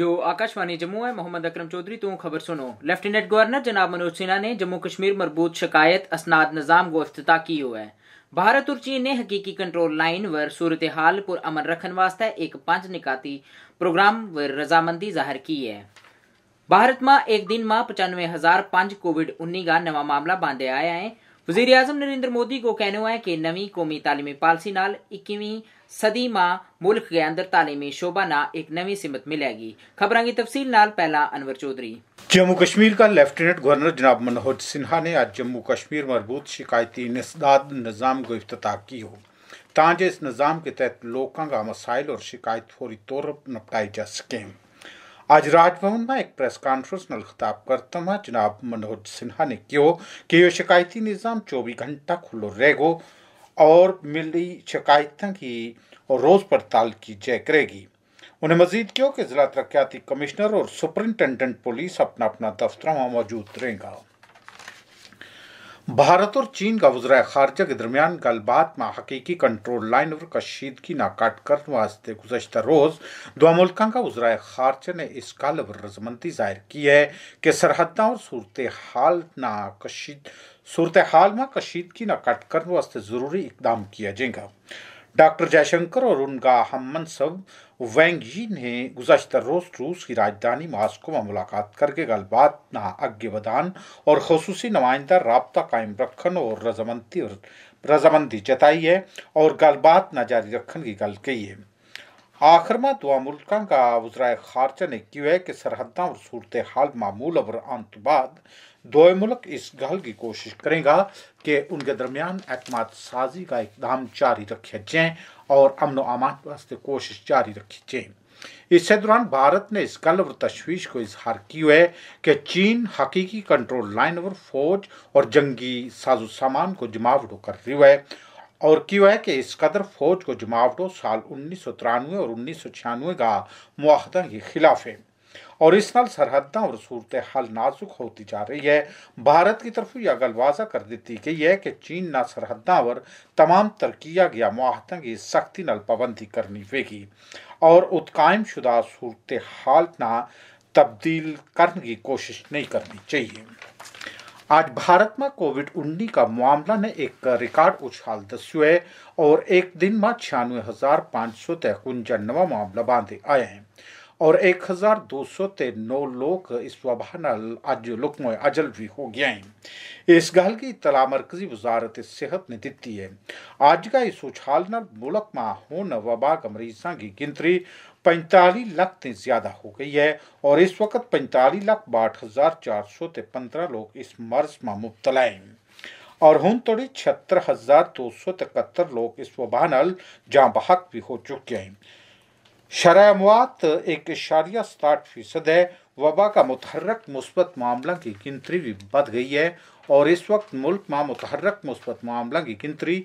जो आकाशवाणी जम्मू है मोहम्मद अकरम चौधरी तू खबर सुनो लेफ्टिनेंट गवर्नर जनाब मनोज सिन्हा ने जम्मू कश्मीर मरबूत शिकायत असनाद निज़ाम को अफ्त की हुआ है भारत और चीन ने हकीकी कंट्रोल लाइन व सूरत हाल पर अमन रखने वास्ते एक पांच निकाती प्रोग्राम व रजामंदी जाहिर की है भारत में एक दिन में पचानवे हजार पांच कोविड उन्नीस का नवा मामला बांधे आया है वजीर आजम नरेंद्र मोदी को कहना है कि नवी कौमी तालीमी पालसी इक्कीवी सदी मां मुल्क के अंदर तालीमी शोभा न एक नवी सिमत मिलेगी खबर की तफसील पहला अनवर चौधरी जम्मू कश्मीर का लेफ्टिनेंट गवर्नर जनाब मनोहर सिन्हा ने आज जम्मू कश्मीर मरबूत शिकायती निस्दाद निज़ाम को अफ्ताह की हो ताकि इस निज़ाम के तहत लोगों का मसाइल और शिकायत फौरी तौर पर निपटाई जा सकें आज राजभवन में एक प्रेस कॉन्फ्रेंस खिताब करते हुए जनाब मनोज सिन्हा ने कहो कि यह शिकायती निज़ाम चौबीस घंटा खुलो रहेगा और मिली शिकायतें की रोज़ पड़ताल की जय करेगी उन्हें मजीद क्यों कि जिला तरक्याती कमिश्नर और सुपरिनटेंडेंट पुलिस अपना अपना दफ्तर में मौजूद रहेगा भारत और चीन का वजरा खारजा के दरमियान गलबात में हकीकी कंट्रोल लाइन और कशीदगी ना काट कर वास्ते गुजशत रोज़ दो मुल्क का वजरा खारजा ने इस गल और रजमंदी जाहिर की है कि सरहदा और सूरत हाल ना कशीद सूरत हाल में कशीदगी ना काट कर वास्ते ज़रूरी इकदाम किया जाएगा डॉक्टर जयशंकर और उनका हम मनसब वैंग जी ने गुजशत रोज़ रूस की राजधानी मास्को में मुलाकात करके गलबात ना अग्गे बदान और खसूस नुमाइंदा रबता कायम रखन और रजामंदी और रजामंदी जताई है और गलबात ना जारी रखन की गल कही है आखिर में दुआ मुल्क का वज्राय खारजा ने क्यों है कि सरहदा और सूरत हाल मामूल और अंत बाद दोए मुल्क इस गल की कोशिश करेगा कि उनके दरमियान अहतम साजी का इकदाम जारी रखे जाए और अमन अमान वास्ते कोशिश जारी रखी जाए इसी दौरान भारत ने इस गल और तशवीश को इजहार की है कि चीन हकीकी कंट्रोल लाइन और फौज और जंगी साजो सामान को जमावटो कर रही है और क्यों है कि इस कदर फौज को जमावटों साल उन्नीस सौ तिरानवे और उन्नीस सौ छियानवे का माहदा के खिलाफ है और इस साल सरहदा और सूरत हाल नाजुक होती जा रही है भारत की तरफ यह गलवाजा कर दी गई है कि चीन न सरहद और तमाम तरकिया गया माहता की सख्ती नल पाबंदी करनी पेगी और उत्कायम शुदा सूरत हाल ना तब्दील करने की कोशिश नहीं करनी चाहिए आज भारत में कोविड उन्नीस का मामला ने एक रिकॉर्ड उछाल दस्यो है और एक दिन में छियानवे हजार पाँच सौ तेकुंजा नवा मामला बांधे आए हैं और एक हज़ार दो सौ ते नौ लोग इस वबा नाल अज लुकम अजल भी हो गए हैं इस गल की इतला मरकजी वजारत सेहत ने दिती है अज का इस उछाल न मुल्क में हूं वबा के मरीजा की गिनती पैंताली लाख से ज़्यादा हो गई है और इस वक्त पैंताली लाख बाट हज़ार चार सौ ते पंद्रह लोग इस मर्ज में मुबतला हैं और हूँ तोड़ी छिहत्तर हज़ार दो सौ तिहत्तर लोग इस वबा नाल जाँ बहक भी हो चुके हैं शरामवात एक इशारिया साठ फीसद है वबा का मुतहरक मुस्बत मामला की गिनती भी बढ़ गई है और इस वक्त मुल्क में मुतहरक मुस्बत मामला की गिनती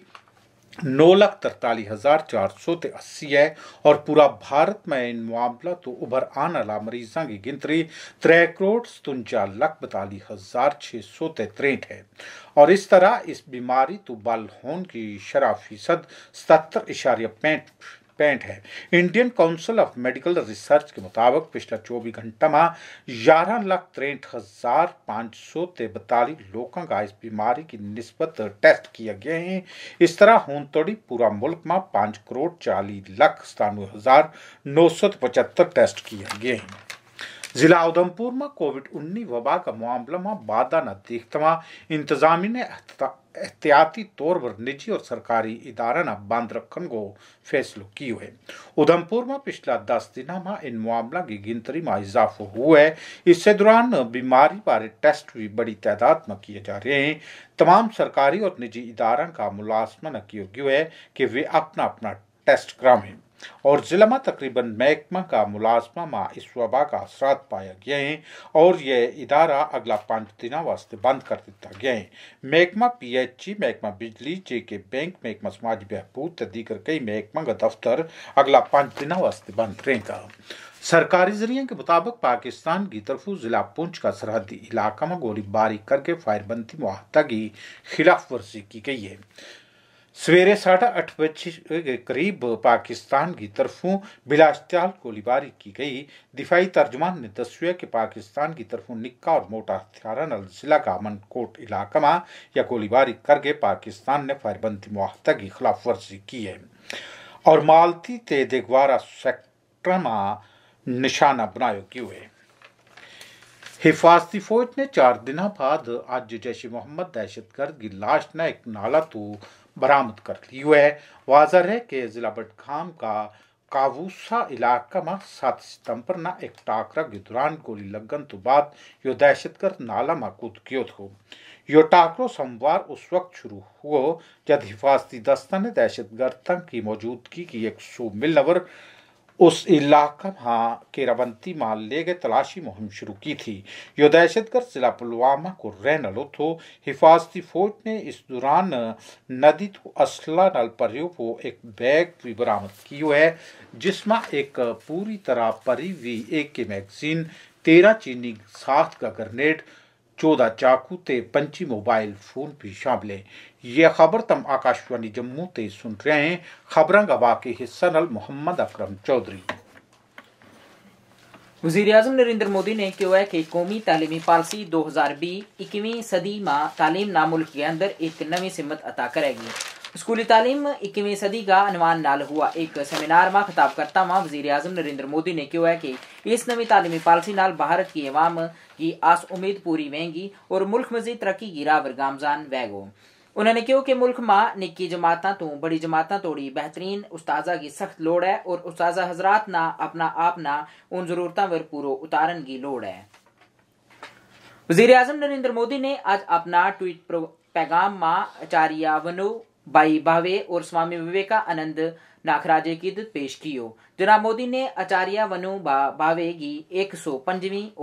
नौ लाख तरतालीस हज़ार चार सौ ते अस्सी है और पूरा भारत में इन मामला तो उभर आने वाला मरीजों की गिनती त्रै करोड़ सतुंजा लाख बतालीस हज़ार छः सौ ते त्रेंठ है और इस तरह इस बीमारी तो बल होने की शराब फीसद सत्तर इशारिया पैंठ पैंट है Indian council of medical research के मुताबिक पिछले चौबीस घंटा में ग्यारह लाख तिरठ हज़ार पाँच सौ तेबतालीस लोगों का इस बीमारी की निस्बत टेस्ट किया गया है इस तरह हूं तोड़ी पूरा मुल्क में पाँच करोड़ चालीस लाख सतानवे हज़ार नौ सौ पचहत्तर टेस्ट किए गए हैं जिला उधमपुर में कोविड उन्नीस वबा का मामला में वादा न देखते इंतजामी ने एहतियाती तौर पर निजी और सरकारी बंद रखने को फैसलो किया है उधमपुर में पिछला दस दिन में इन मामला की गिनतरी में इजाफा हुआ है इससे दौरान बीमारी बारे टेस्ट भी बड़ी तादाद में किए जा रहे हैं तमाम सरकारी और निजी इदारों का मुलाजमा न किया गया है कि वे अपना अपना टेस्ट करावें और जिला में तकरीबन महकमा का मुलाजमा माँ इस वबा का असरा पाया गया है और यह इदारा अगला पाँच दिनों वास्ते बंद कर दिया गया है महकमा पी एच ई महकमा बिजली जे के बैंक महकमा समाज बहबूद दीगर कई महकमा का दफ्तर अगला पाँच दिनों वास्ते बंद रहेगा सरकारी जरिए के मुताबिक पाकिस्तान की तरफ जिला पुंछ का सरहदी इलाका में गोलीबारी करके फायरबंदी माहदा की खिलाफ वर्जी की गई है सवेरे साढ़े अठ बजे के करीब पाकिस्तान की तरफों बिलास्टाल गोलीबारी की गई दिफाई तर्जुमान ने दसवें कि पाकिस्तान की तरफों निक्का और मोटा हथियार जिला का मनकोट इलाका में यह गोलीबारी करके पाकिस्तान ने फायरबंदी मुआवजा की खिलाफ वर्जी की है और मालती ते देगवारा सेक्टर में निशाना क्यों हुए हिफाजती फौज ने चार दिन बाद अज जैश मोहम्मद दहशतगर्द की लाश ने एक नाला तो बरामद कर ली है वाजर है कि जिला बटखाम का काबूसा इलाका में सात सितंबर ना एक टाकरा के दौरान गोली लगन तो बाद यो दहशतगर्द नाला में कूद गयो थो यो टाकरो सोमवार उस वक्त शुरू हुआ जब हिफाजती दस्ता ने दहशतगर्द की मौजूदगी की एक सौ मिलवर उस इलाका हाँ, के रवंती माल ले गए तलाशी मुहिम शुरू की थी जो दहशतगर्द जिला पुलवामा को रहन थो हिफाजती फौज ने इस दौरान नदी तो असला नल परियों को एक बैग भी बरामद की है जिसमें एक पूरी तरह परी हुई एक के मैगजीन तेरह चीनी साथ का ग्रनेड चौदह चाकू ते पंची मोबाइल फोन भी शामिल हैं ये खबर तम आकाशवाणी जम्मू ते सुन रहे हैं खबर गवा के हिस्सा नल मोहम्मद अकरम चौधरी वजीर अजम नरेंद्र मोदी ने कहा है कि कौमी तालीमी पॉलिसी दो हजार बीस इक्कीवीं सदी माँ तालीम नामुल्क के अंदर एक नवी सिमत अता करेगी स्कूली तालीम इक्कीवीं सदी का अनुमान नाल हुआ एक सेमिनार में खिताब करता हुआ वजीर आजम नरेंद्र मोदी ने क्यों है कि इस नवी तालीमी पॉलिसी नाल भारत की अवाम की आस उम्मीद पूरी वेंगी और मुल्क मजीद तरक्की की राह गामजान वहगो उन्होंने क्यों कि मुल्क मां निक्की जमातों तो बड़ी जमातों तोड़ी बेहतरीन उस्ताजा की सख्त लोड़ है और उस्ताजा हजरात ना अपना आप ना उन जरूरतों पर पूरो उतारन की लोड़ है वजीर आजम नरेंद्र मोदी ने आज अपना ट्वीट पैगाम मां वनु बाई भावे और स्वामी विवेकानंद नाखराजे की पेश कियो जनाब मोदी ने आचार्य वनु बा, भावे की एक सौ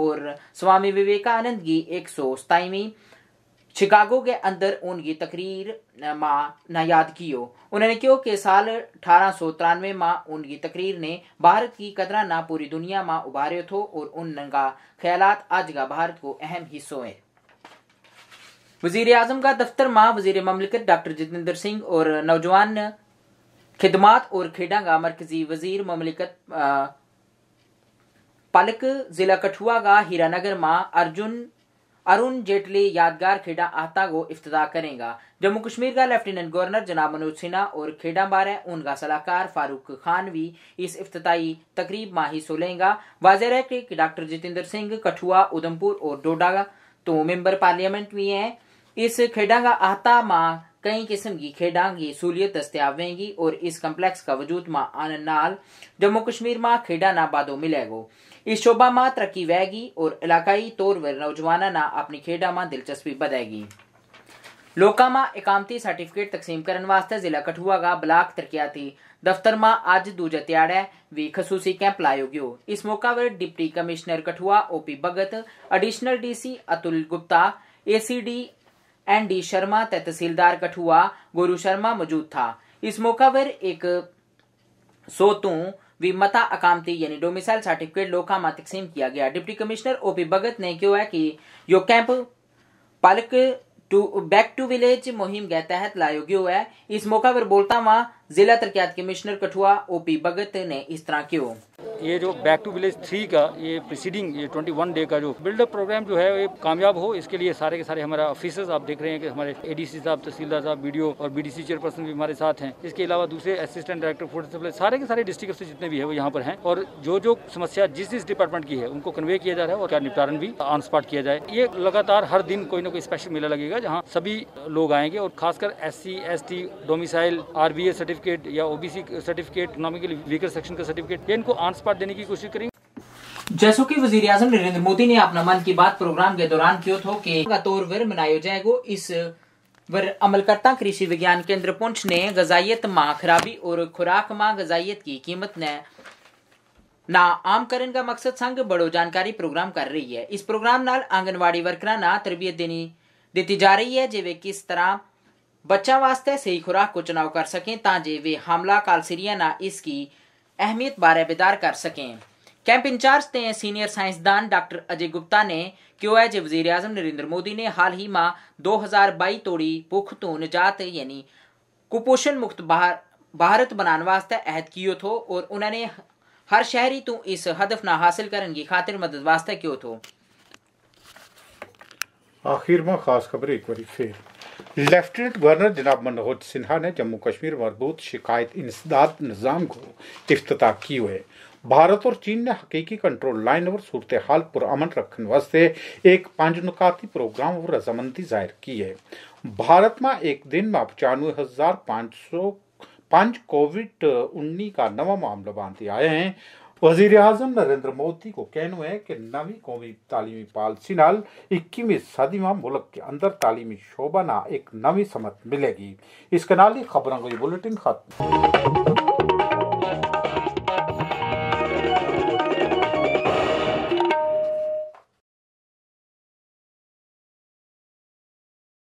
और स्वामी विवेकानंद की एक सौ सताईवीं शिकागो के अंदर उनकी तकरीर मा न याद कियो उन्होंने क्यों के साल अठारह सौ तिरानवे माँ उनकी तकरीर ने भारत की कदरा ना पूरी दुनिया माँ उभारे थो और उनका ख्याल आज का भारत को अहम हिस्सों है वजीर आजम का दफ्तर माँ वजीर ममलिकत डॉक्टर जितेंद्र सिंह और नौजवान खिदमात और का मरकजी वजीर ममलिकत पालक जिला कठुआ का हीरानगर माँ अर्जुन अरुण जेटली यादगार खेड़ा आता को अफ्ताह करेगा जम्मू कश्मीर का लेफ्टिनेंट गवर्नर जनाब मनोज सिन्हा और खेड़ा बारे उनका सलाहकार फारूक खान भी इस इफ्ती तकरीब में ही लेंगे वाजह है कि डॉक्टर जितेंद्र सिंह कठुआ उधमपुर और डोडा तो मेंबर पार्लियामेंट भी हैं इस का आता मां कई किस्म की खेडा की सहूलियत दस्तियाब वेंगी और इस कम्प्लेक्स का वजूद मां आने नाल जम्मू कश्मीर मां खेडा ना बादो मिलेगो इस शोभा मां तरक्की वेगी और इलाकाई तौर पर नौजवाना ना अपनी खेडा मां दिलचस्पी बधेगी लोका मां इकामती सर्टिफिकेट तकसीम करने वास्ते जिला कठुआ का ब्लाक तरक्याती दफ्तर मां अज दूजे त्याड़े भी खसूसी कैंप लायो गयो इस मौके पर deputy commissioner Kathua OP Bhagat additional DC Atul Gupta ACD N D Sharma tehsildar Kathua Goru Sharma मौजूद था इस मौका पर एक सोतू विमता अकामती यानी डोमिसाइल सर्टिफिकेट लोका मा तकसीम किया गया डिप्टी कमिश्नर ओपी भगत ने है कि यो कैंप पालक टू बैक टू विलेज मुहिम के तहत लाया गया है इस मौका पर बोलता हुआ जिला तरक्यात कमिश्नर कठुआ ओपी भगत ने इस तरह क्यों ये जो बैक टू विलेज थ्री का ये प्रिसीडिंग ये वन डे का जो बिल्डअप प्रोग्राम जो है ये कामयाब हो इसके लिए सारे के सारे हमारा ऑफिसर्स आप देख रहे हैं कि हमारे एडीसी साहब तहसीलदार साहब बीडीओ और बीडीसी चेयरपर्सन भी हमारे साथ हैं इसके अलावा दूसरे असिस्टेंट डायरेक्टर फूड सप्लाई सारे के सारे डिस्ट्रिक्ट से जितने भी है वो यहाँ पर है और जो जो समस्या जिस जिस डिपार्टमेंट की है उनको कन्वे किया जा रहा है और क्या निपटारण भी ऑन स्पॉट किया जाए ये लगातार हर दिन कोई ना कोई स्पेशल मेला लगेगा जहाँ सभी लोग आएंगे और खासकर S C S T domicile R B certificate या OBC certificate economically weaker section का सर्टिफिकेट या इनको आंस पार्ट देने की कोशिश करेंगे जैसो की वजीर आजम नरेंद्र मोदी ने अपना मन की बात प्रोग्राम के दौरान क्यों थो के तौर पर मनाया जाएगा इस वर अमलकर्ता कृषि विज्ञान केंद्र पुंछ ने गजाइत माँ खराबी और खुराक माँ गजाइत की कीमत ने ना आम करण का मकसद संग बड़ो जानकारी प्रोग्राम कर रही है इस प्रोग्राम नाल आंगनवाड़ी वर्करा ना तरबियत देनी दी जा रही है जिवे किस तरह बच्चा वास्ते सही खुराक को चुनाव कर सकें ताजे वे हमला कालसरिया ना इसकी अहमियत बारे बेदार कर सकें कैंप इंचार्ज थे सीनियर साइंसदान डॉक्टर अजय गुप्ता ने क्यों है जब वजीर अजम नरेंद्र मोदी ने हाल ही माँ दो हजार बई तोड़ी भुख तो निजात यानी कुपोषण मुक्त बाहर भारत बनाने वास्ते अहद कियो थो और उन्होंने हर शहरी तू इस हदफ ना हासिल करने की खातिर मदद वास्ते क्यों थो आखिर में खास खबर एक बार फिर लेफ्टिनेंट गवर्नर जनाब मनोहर सिन्हा ने जम्मू कश्मीर मरबूत शिकायत इंसदाद निज़ाम को अफ्ताह की हुए भारत और चीन ने हकीकी कंट्रोल लाइन और सूरत हाल पुरअमन रखने वास्ते एक पांच नुकाती प्रोग्राम और रजामंदी जाहिर की है भारत में एक दिन में पचानवे हज़ार पाँच सौ पाँच कोविड उन्नीस का नवा मामला बांधे आए हैं वजीर अजम नरेंद्र मोदी को कहना है कि नवी कौमी तालीमी पॉलिसी नाल इक्कीवीं सदी में मुल्क के अंदर तालीमी शोबा ना एक नवी समत मिलेगी इसके नाल ही खबरों को बुलेटिन खत्म